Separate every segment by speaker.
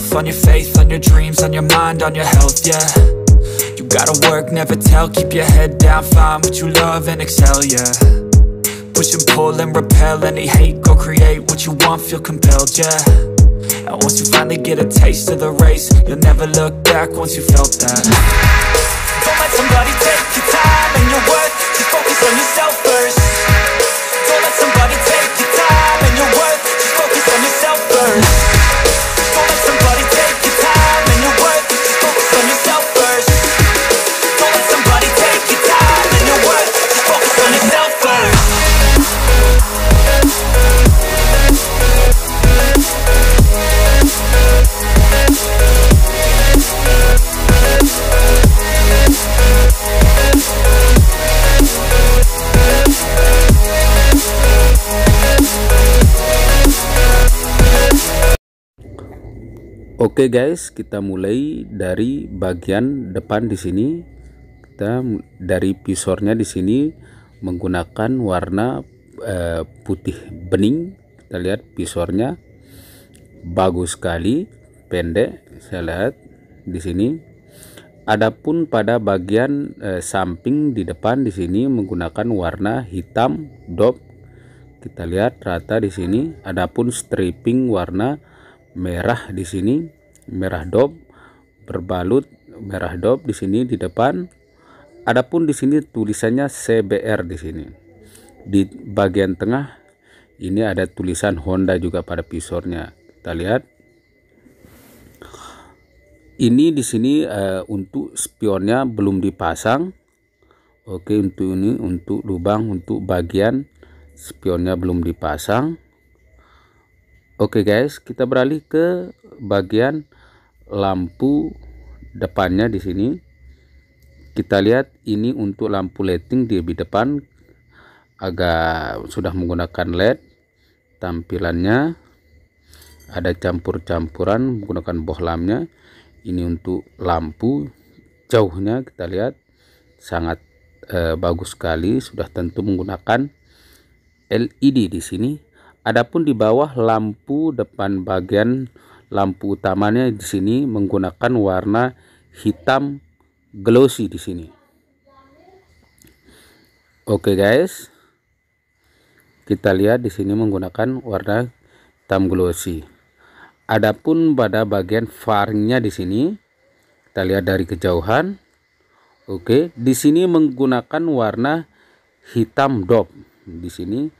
Speaker 1: yourself, on your faith, on your dreams, on your mind, on your health, yeah You gotta work, never tell, keep your head down, find what you love and excel, yeah Push and pull and repel any hate, go create what you want, feel compelled, yeah And once you finally get a taste of the race, you'll never look back once you felt that Don't let somebody take your time and your worth, just focus on yourself Oke okay guys, kita mulai dari bagian depan di sini. Kita dari visornya di sini menggunakan warna eh, putih bening. Kita lihat visornya bagus sekali, pendek. Saya lihat di sini. Adapun pada bagian eh, samping di depan di sini menggunakan warna hitam dop. Kita lihat rata di sini. Adapun striping warna merah di sini merah dop berbalut merah dop di sini di depan adapun di sini tulisannya CBR di sini di bagian tengah ini ada tulisan Honda juga pada visornya kita lihat ini di sini uh, untuk spionnya belum dipasang oke untuk ini untuk lubang untuk bagian spionnya belum dipasang Oke guys, kita beralih ke bagian lampu depannya di sini. Kita lihat ini untuk lampu lighting di lebih depan agak sudah menggunakan LED tampilannya. Ada campur-campuran menggunakan bohlamnya. Ini untuk lampu jauhnya kita lihat sangat eh, bagus sekali sudah tentu menggunakan LED di sini Adapun di bawah lampu depan bagian lampu utamanya di sini menggunakan warna hitam glossy di sini. Oke okay guys. Kita lihat di sini menggunakan warna hitam glossy. Adapun pada bagian farnya di sini kita lihat dari kejauhan. Oke, okay. di sini menggunakan warna hitam dop di sini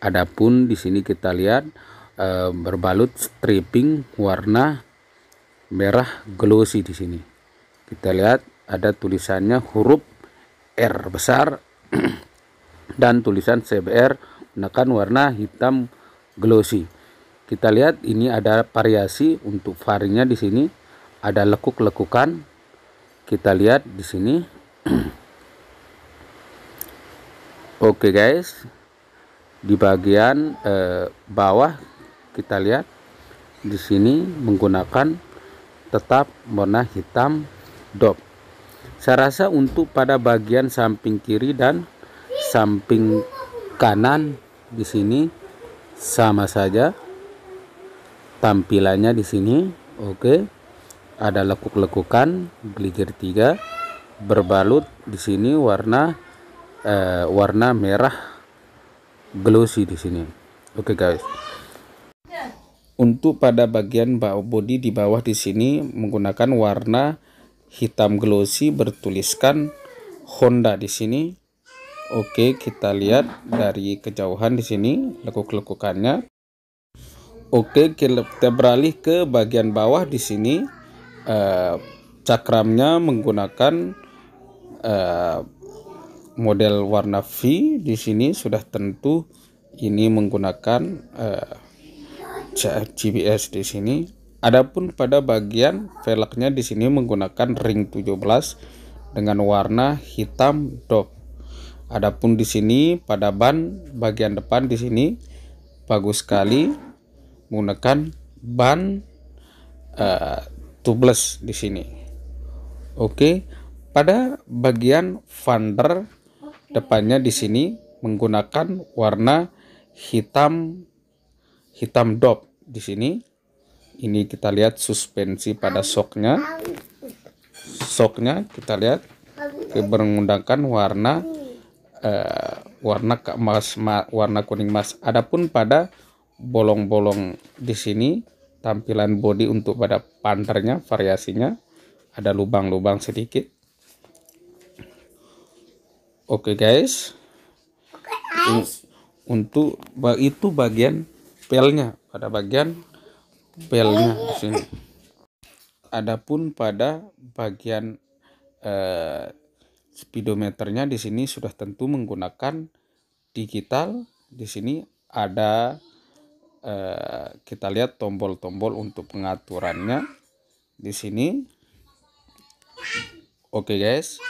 Speaker 1: Adapun di sini kita lihat e, berbalut striping warna merah glossy di sini. Kita lihat ada tulisannya huruf R besar dan tulisan CBR menekan warna hitam glossy. Kita lihat ini ada variasi untuk varinya di sini ada lekuk-lekukan. Kita lihat di sini. Oke okay guys, di bagian eh, bawah kita lihat di sini menggunakan tetap warna hitam dop saya rasa untuk pada bagian samping kiri dan samping kanan di sini sama saja tampilannya di sini oke ada lekuk-lekukan geligir tiga berbalut di sini warna eh, warna merah glossy di sini oke okay, guys untuk pada bagian body di bawah di sini menggunakan warna hitam glossy bertuliskan Honda di sini Oke, kita lihat dari kejauhan di sini lekuk-lekukannya. Oke, kita beralih ke bagian bawah di sini. Uh, cakramnya menggunakan uh, model warna V di sini sudah tentu ini menggunakan uh, eh, GPS di sini. Adapun pada bagian velgnya di sini menggunakan ring 17 dengan warna hitam dop. Adapun di sini pada ban bagian depan di sini bagus sekali menggunakan ban uh, tubeless di sini. Oke, pada bagian fender depannya di sini menggunakan warna hitam hitam dop di sini ini kita lihat suspensi pada soknya soknya kita lihat menggunakan warna uh, warna emas warna kuning emas adapun pada bolong-bolong di sini tampilan body untuk pada panternya variasinya ada lubang-lubang sedikit Oke okay, guys. okay, guys. Untuk itu bagian pelnya pada bagian pelnya di sini. Adapun pada bagian eh, speedometernya di sini sudah tentu menggunakan digital. Di sini ada eh, kita lihat tombol-tombol untuk pengaturannya di sini. Oke okay guys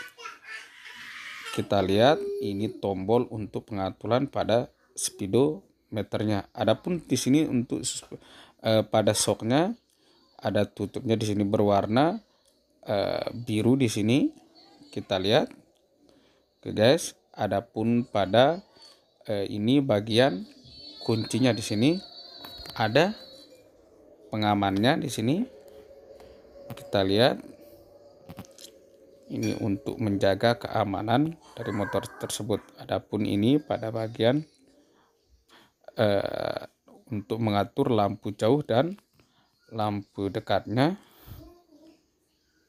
Speaker 1: kita lihat ini tombol untuk pengaturan pada speedometernya. Adapun di sini untuk eh, pada soknya ada tutupnya di sini berwarna eh, biru di sini kita lihat. Oke guys, adapun pada eh, ini bagian kuncinya di sini ada pengamannya di sini. Kita lihat ini untuk menjaga keamanan dari motor tersebut. Adapun ini pada bagian eh, untuk mengatur lampu jauh dan lampu dekatnya.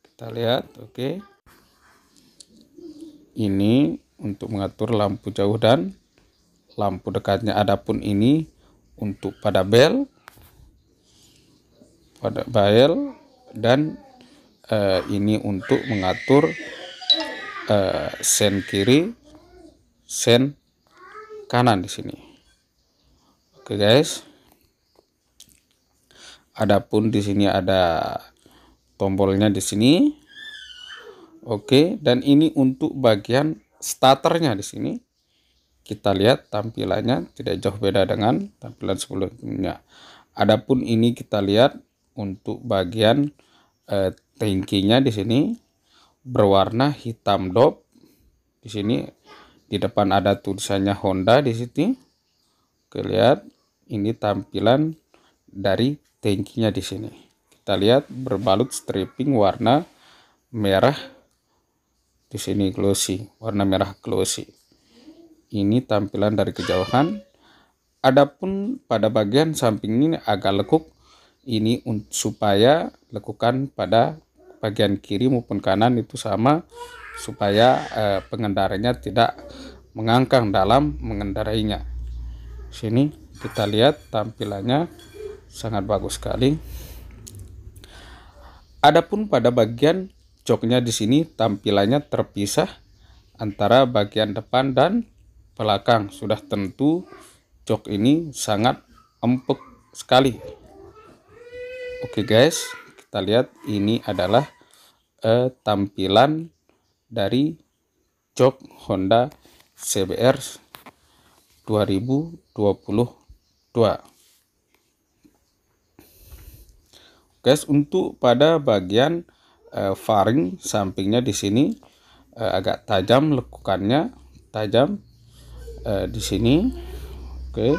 Speaker 1: Kita lihat, oke. Okay. Ini untuk mengatur lampu jauh dan lampu dekatnya. Adapun ini untuk pada bel, pada bel dan eh, ini untuk mengatur eh, sen kiri, sen kanan di sini. Oke guys. Adapun di sini ada tombolnya di sini. Oke, dan ini untuk bagian starternya di sini. Kita lihat tampilannya tidak jauh beda dengan tampilan sebelumnya. Adapun ini kita lihat untuk bagian eh, tangkinya di sini berwarna hitam dop. Di sini di depan ada tulisannya Honda di sini. Oke, lihat ini tampilan dari tangkinya di sini. Kita lihat berbalut stripping warna merah di sini glossy, warna merah glossy. Ini tampilan dari kejauhan. Adapun pada bagian samping ini agak lekuk ini supaya lekukan pada bagian kiri maupun kanan itu sama supaya eh, pengendaranya tidak mengangkang dalam mengendarainya sini kita lihat tampilannya sangat bagus sekali adapun pada bagian joknya di sini tampilannya terpisah antara bagian depan dan belakang sudah tentu jok ini sangat empuk sekali oke okay guys kita lihat ini adalah eh, tampilan dari jok Honda CBR 2022 guys untuk pada bagian eh, faring sampingnya di sini eh, agak tajam lekukannya tajam eh, di sini oke okay.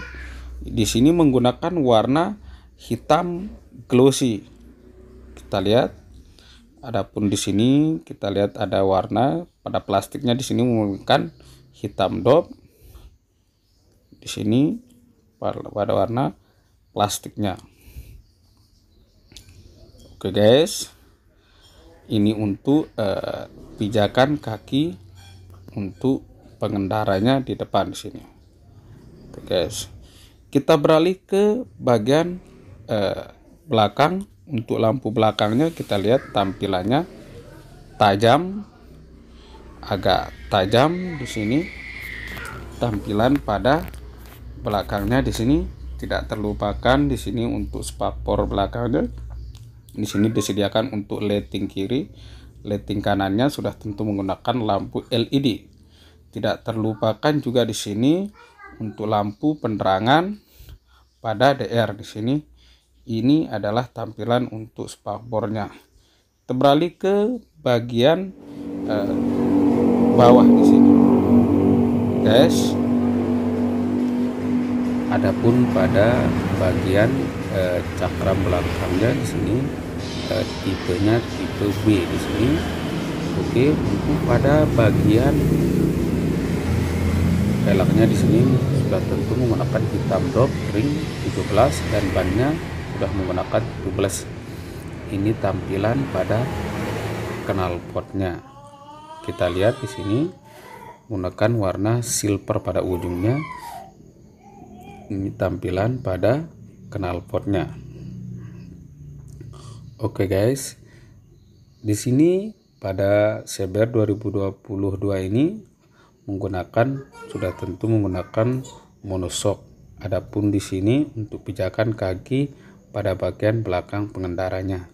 Speaker 1: di sini menggunakan warna hitam glossy kita lihat adapun di sini kita lihat ada warna pada plastiknya di sini memungkinkan hitam dop di sini pada warna plastiknya oke guys ini untuk eh, pijakan kaki untuk pengendaranya di depan di sini oke guys kita beralih ke bagian eh, belakang untuk lampu belakangnya kita lihat tampilannya tajam agak tajam di sini tampilan pada belakangnya di sini tidak terlupakan di sini untuk spakbor belakangnya di sini disediakan untuk leting kiri leting kanannya sudah tentu menggunakan lampu LED tidak terlupakan juga di sini untuk lampu penerangan pada DR di sini ini adalah tampilan untuk spakbornya. Kita beralih ke bagian eh, bawah di sini. Guys, adapun pada bagian eh, cakram belakangnya di sini eh, tipenya tipe B di sini. Oke, untuk pada bagian velgnya di sini sudah tentu menggunakan hitam drop ring 17 dan bannya sudah menggunakan tubeless ini tampilan pada knalpotnya kita lihat di sini menggunakan warna silver pada ujungnya ini tampilan pada knalpotnya oke guys di sini pada seber 2022 ini menggunakan sudah tentu menggunakan monosok. Adapun di sini untuk pijakan kaki pada bagian belakang pengendaranya.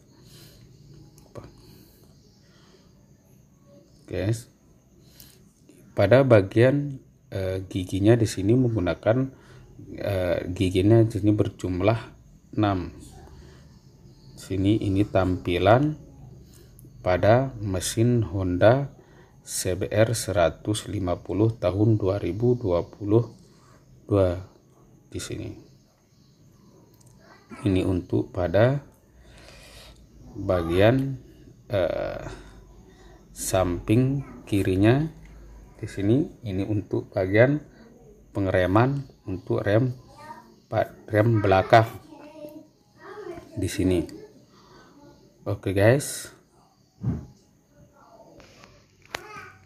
Speaker 1: Guys. Pada bagian e, giginya di sini menggunakan e, giginya di berjumlah 6. Sini ini tampilan pada mesin Honda CBR 150 tahun 2022 di sini ini untuk pada bagian eh, samping kirinya di sini ini untuk bagian pengereman untuk rem rem belakang di sini oke okay guys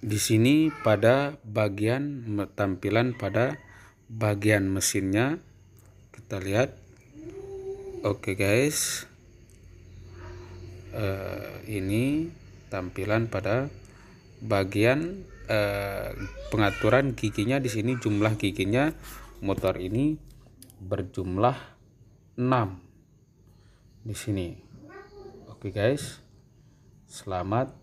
Speaker 1: di sini pada bagian tampilan pada bagian mesinnya kita lihat Oke okay guys, uh, ini tampilan pada bagian uh, pengaturan giginya di sini jumlah giginya motor ini berjumlah 6 di sini. Oke okay guys, selamat